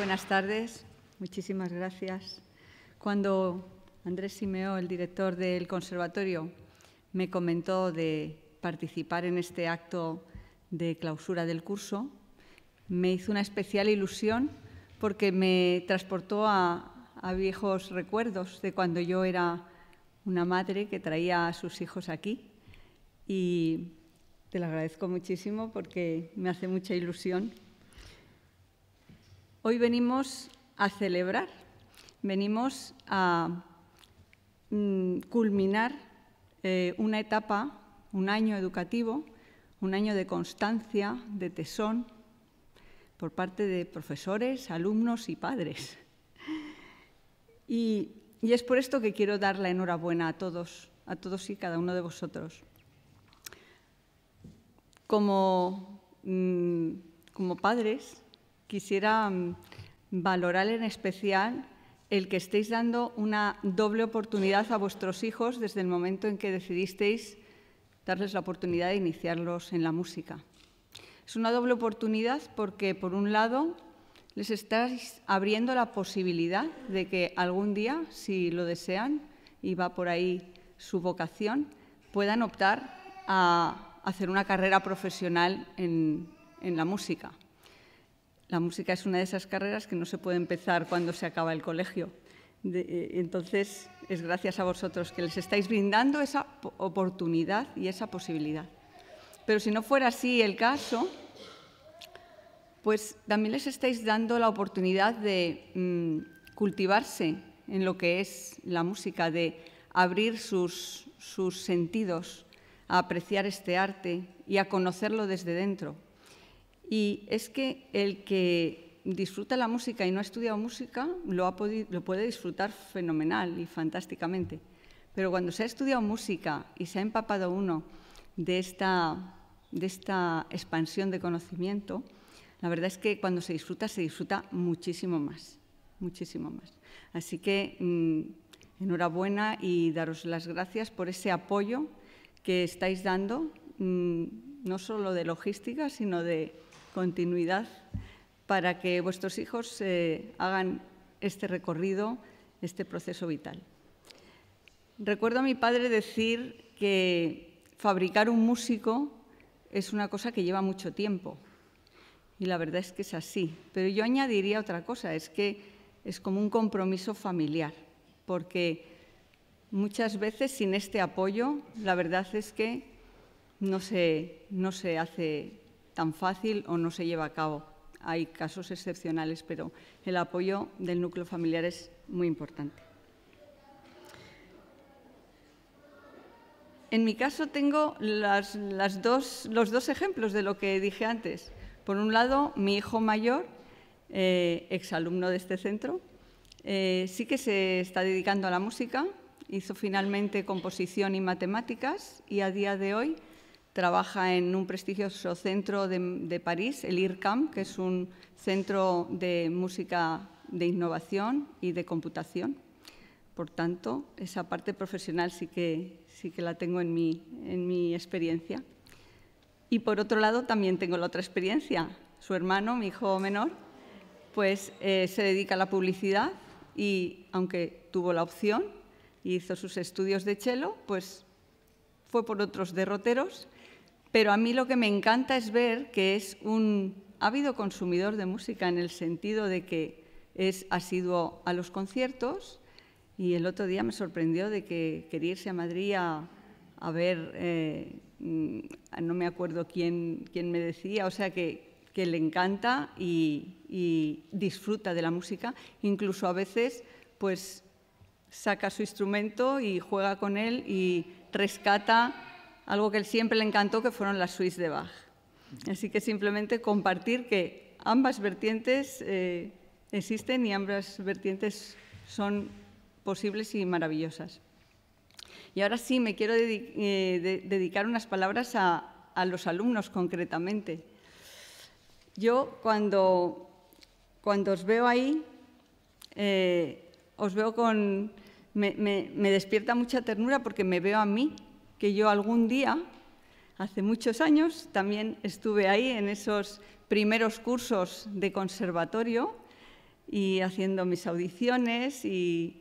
buenas tardes. Muchísimas gracias. Cuando Andrés Simeo, el director del conservatorio, me comentó de participar en este acto de clausura del curso, me hizo una especial ilusión porque me transportó a, a viejos recuerdos de cuando yo era una madre que traía a sus hijos aquí. Y te lo agradezco muchísimo porque me hace mucha ilusión Hoy venimos a celebrar, venimos a mm, culminar eh, una etapa, un año educativo, un año de constancia, de tesón, por parte de profesores, alumnos y padres. Y, es por esto que quiero dar la enhorabuena a todos, a todos y cada uno de vosotros. como mm, padres, quisiera mm, valorar en especial el que estéis dando una doble oportunidad a vuestros hijos desde el momento en que decidisteis darles la oportunidad de iniciarlos en la música. Es una doble oportunidad porque, por un lado, les estáis abriendo la posibilidad de que algún día, si lo desean y va por ahí su vocación, puedan optar a hacer una carrera profesional en, en la música. La música es una de esas carreras que no se puede empezar cuando se acaba el colegio. Eh, entonces, es gracias a vosotros que les estáis brindando esa oportunidad y esa posibilidad. Pero si no fuera así el caso, pues también les estáis dando la oportunidad de mm, cultivarse en lo que es la música, de abrir sus sentidos a apreciar este arte y a conocerlo desde dentro. Y es que el que disfruta la música y no ha estudiado música lo, ha lo puede disfrutar fenomenal y fantásticamente. Pero cuando se ha estudiado música y se ha empapado uno de esta, de esta expansión de conocimiento, la verdad es que cuando se disfruta, se disfruta muchísimo más, muchísimo más. Así que mm, enhorabuena y daros las gracias por ese apoyo que estáis dando, mm, no solo de logística, sino de continuidad para que vuestros hijos eh, hagan este recorrido, este proceso vital. Recuerdo a mi padre decir que fabricar un músico es una cosa que lleva mucho tiempo. Y la verdad es que es así. Pero yo añadiría otra cosa, es que es como un compromiso familiar, porque muchas veces sin este apoyo, la verdad es que no se, no se hace tan fácil o no se lleva a cabo. Hay casos excepcionales, pero el apoyo del núcleo familiar es muy importante. En mi caso tengo los dos ejemplos de lo que dije antes. Por un lado, mi hijo mayor, eh, exalumno de este centro, eh, sí que se está dedicando a la música, hizo finalmente composición y matemáticas y a día de hoy trabaja en un prestigioso centro de, París, el IRCAM, que es un centro de música de innovación y de computación. Por tanto, esa parte profesional sí que, la tengo en mi, experiencia. Y por otro lado, también tengo la otra experiencia. Su hermano, mi hijo menor, pues eh, se dedica a la publicidad y aunque tuvo la opción y hizo sus estudios de chelo, pues fue por otros derroteros pero a mí lo que me encanta es ver que es un ávido consumidor de música en el sentido de que es asiduo a los conciertos y el otro día me sorprendió de que quería irse a Madrid a, ver, eh, mm, no me acuerdo quién, quién, me decía, o sea que, le encanta y, y disfruta de la música, incluso a veces pues saca su instrumento y juega con él y rescata algo que él siempre le encantó, que fueron las suites de Bach. Así que simplemente compartir que ambas vertientes eh, existen y ambas vertientes son posibles y maravillosas. Y ahora sí, me quiero eh, dedicar unas palabras a, los alumnos concretamente. Yo cuando, cuando os veo ahí, eh, os veo con... me despierta mucha ternura porque me veo a mí que yo algún día, hace muchos años, también estuve ahí en esos primeros cursos de conservatorio y haciendo mis audiciones y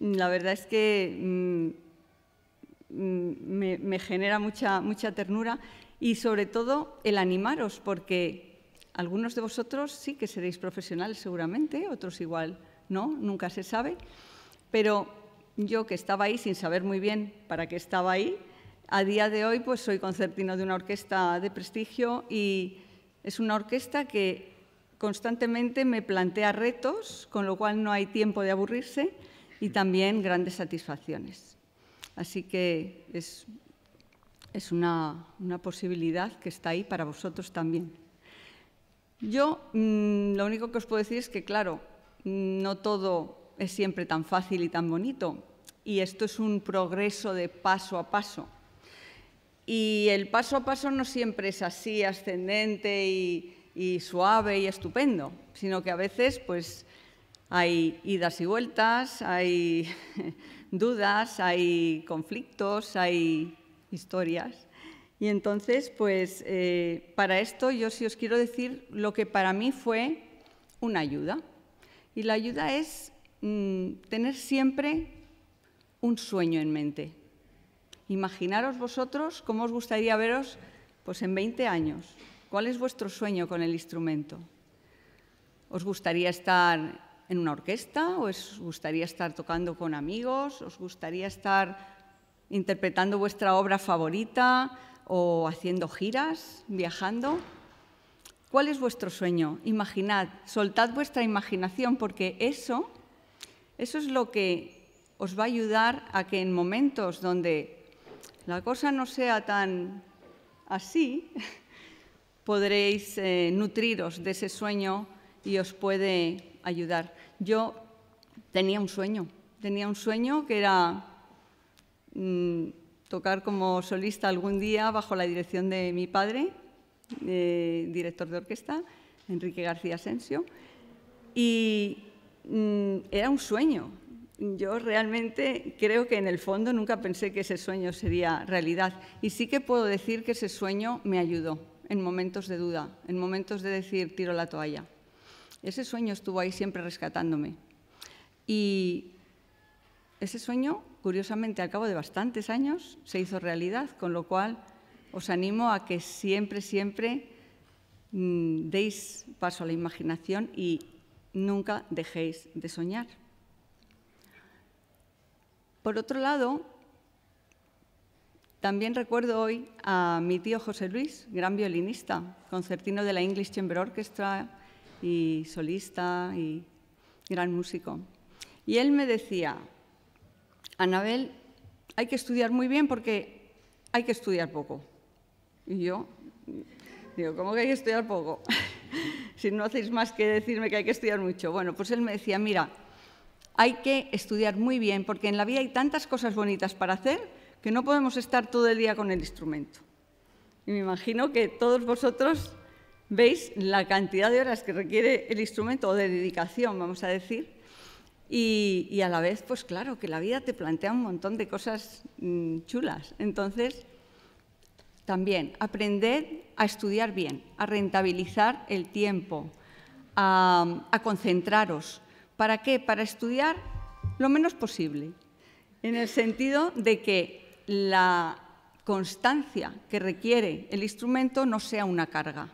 la verdad es que mm, mm, me, genera mucha, mucha ternura y sobre todo el animaros porque algunos de vosotros sí que seréis profesionales seguramente, otros igual no, nunca se sabe, pero yo que estaba ahí sin saber muy bien para qué estaba ahí, a día de hoy pues soy concertino de una orquesta de prestigio y es una orquesta que constantemente me plantea retos, con lo cual no hay tiempo de aburrirse y también grandes satisfacciones. Así que es, una, posibilidad que está ahí para vosotros también. Yo mm, lo único que os puedo decir es que, claro, no todo es siempre tan fácil y tan bonito. Y esto es un progreso de paso a paso. Y el paso a paso no siempre es así, ascendente y, suave y estupendo, sino que a veces pues, hay idas y vueltas, hay dudas, hay conflictos, hay historias. Y entonces, pues eh, para esto yo sí os quiero decir lo que para mí fue una ayuda. Y la ayuda es Mm, tener siempre un sueño en mente. Imaginaros vosotros cómo os gustaría veros pues, en 20 años. ¿Cuál es vuestro sueño con el instrumento? ¿Os gustaría estar en una orquesta? ¿Os gustaría estar tocando con amigos? ¿Os gustaría estar interpretando vuestra obra favorita o haciendo giras, viajando? ¿Cuál es vuestro sueño? Imaginad, soltad vuestra imaginación porque eso eso es lo que os va a ayudar a que en momentos donde la cosa no sea tan así, podréis eh, nutriros de ese sueño y os puede ayudar. Yo tenía un sueño, tenía un sueño que era mm, tocar como solista algún día bajo la dirección de mi padre, eh, director de orquesta, Enrique García Asensio, y Mm, era un sueño. Yo realmente creo que en el fondo nunca pensé que ese sueño sería realidad. Y sí que puedo decir que ese sueño me ayudó en momentos de duda, en momentos de decir tiro la toalla. Ese sueño estuvo ahí siempre rescatándome. Y ese sueño, curiosamente, al cabo de bastantes años se hizo realidad, con lo cual os animo a que siempre, siempre mm, deis paso a la imaginación y nunca dejéis de soñar. Por otro lado, también recuerdo hoy a mi tío José Luis, gran violinista, concertino de la English Chamber Orchestra y solista y gran músico. Y él me decía, Anabel, hay que estudiar muy bien porque hay que estudiar poco. Y yo digo, ¿cómo que hay que estudiar poco? si no hacéis más que decirme que hay que estudiar mucho. Bueno, pues él me decía, mira, hay que estudiar muy bien, porque en la vida hay tantas cosas bonitas para hacer que no podemos estar todo el día con el instrumento. Y me imagino que todos vosotros veis la cantidad de horas que requiere el instrumento, o de dedicación, vamos a decir, y, a la vez, pues claro, que la vida te plantea un montón de cosas mm, chulas. Entonces, también aprended a estudiar bien, a rentabilizar el tiempo, a, concentraros. ¿Para qué? Para estudiar lo menos posible, en el sentido de que la constancia que requiere el instrumento no sea una carga.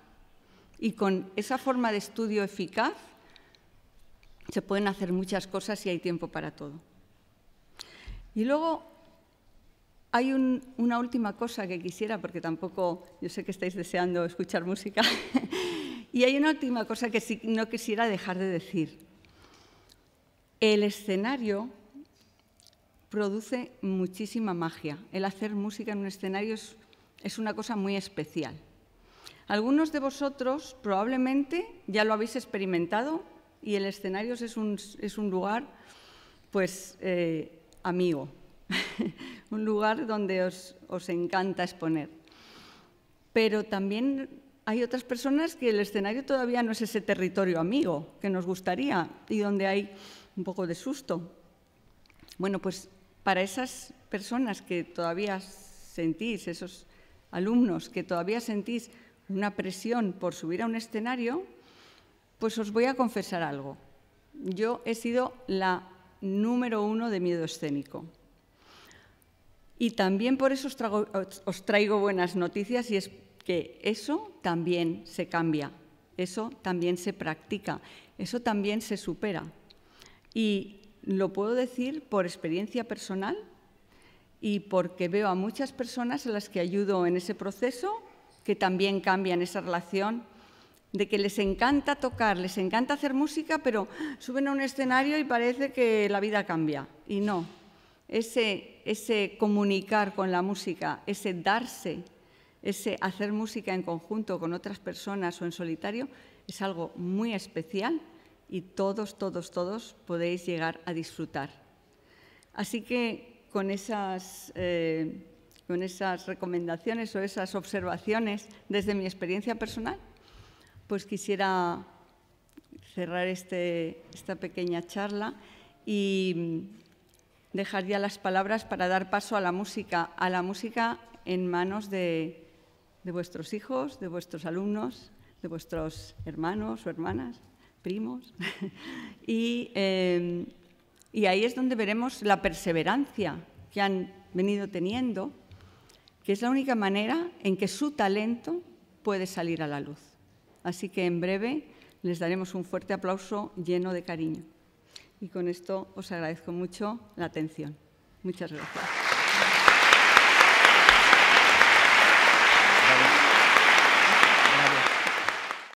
Y con esa forma de estudio eficaz se pueden hacer muchas cosas y hay tiempo para todo. Y luego hay una última cosa que quisiera, porque tampoco yo sé que estáis deseando escuchar música, y hay una última cosa que no quisiera dejar de decir. El escenario produce muchísima magia. El hacer música en un escenario es, una cosa muy especial. Algunos de vosotros probablemente ya lo habéis experimentado y el escenario es un, lugar pues, eh, amigo, un lugar donde os, encanta exponer. Pero también hay otras personas que el escenario todavía no es ese territorio amigo que nos gustaría y donde hay un poco de susto. Bueno, pues para esas personas que todavía sentís, esos alumnos que todavía sentís una presión por subir a un escenario, pues os voy a confesar algo. Yo he sido la número uno de miedo escénico. Y también por eso os, os traigo buenas noticias y es que eso también se cambia, eso también se practica, eso también se supera. Y lo puedo decir por experiencia personal y porque veo a muchas personas a las que ayudo en ese proceso que también cambian esa relación de que les encanta tocar, les encanta hacer música, pero suben a un escenario y parece que la vida cambia. Y no, ese ese comunicar con la música, ese darse, ese hacer música en conjunto con otras personas o en solitario, es algo muy especial y todos, todos, todos podéis llegar a disfrutar. Así que con esas, eh, con esas recomendaciones o esas observaciones desde mi experiencia personal, pues quisiera cerrar este, esta pequeña charla y dejar ya las palabras para dar paso a la música, a la música en manos de, vuestros hijos, de vuestros alumnos, de vuestros hermanos o hermanas, primos. Em, y ahí es donde veremos la perseverancia que han venido teniendo, que es la única manera en que su talento puede salir a la luz. Así que en breve les daremos un fuerte aplauso lleno de cariño. Y con esto os agradezco mucho la atención. Muchas gracias.